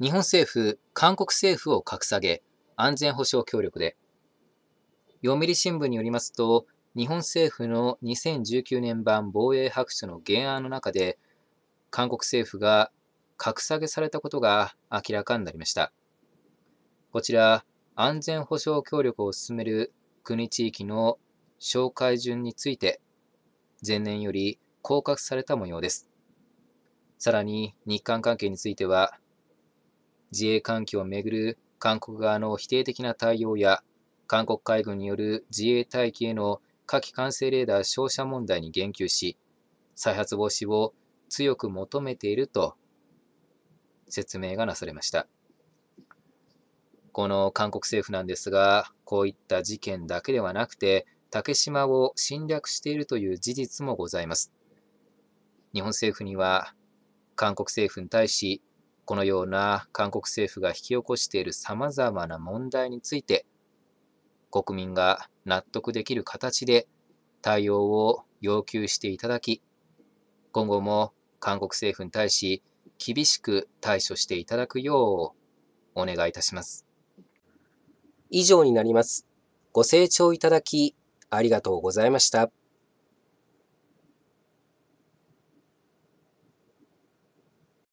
日本政府、韓国政府を格下げ、安全保障協力で。読売新聞によりますと、日本政府の2019年版防衛白書の原案の中で、韓国政府が格下げされたことが明らかになりました。こちら、安全保障協力を進める国地域の紹介順について、前年より降格された模様です。さらに、日韓関係については、自衛環境をめぐる韓国側の否定的な対応や、韓国海軍による自衛隊機への火器管制レーダー照射問題に言及し、再発防止を強く求めていると説明がなされました。この韓国政府なんですが、こういった事件だけではなくて、竹島を侵略しているという事実もございます。日本政府には、韓国政府に対し、このような韓国政府が引き起こしているさまざまな問題について国民が納得できる形で対応を要求していただき今後も韓国政府に対し厳しく対処していただくようお願いいたします。以上になります。ご清聴いただきありがとうございました。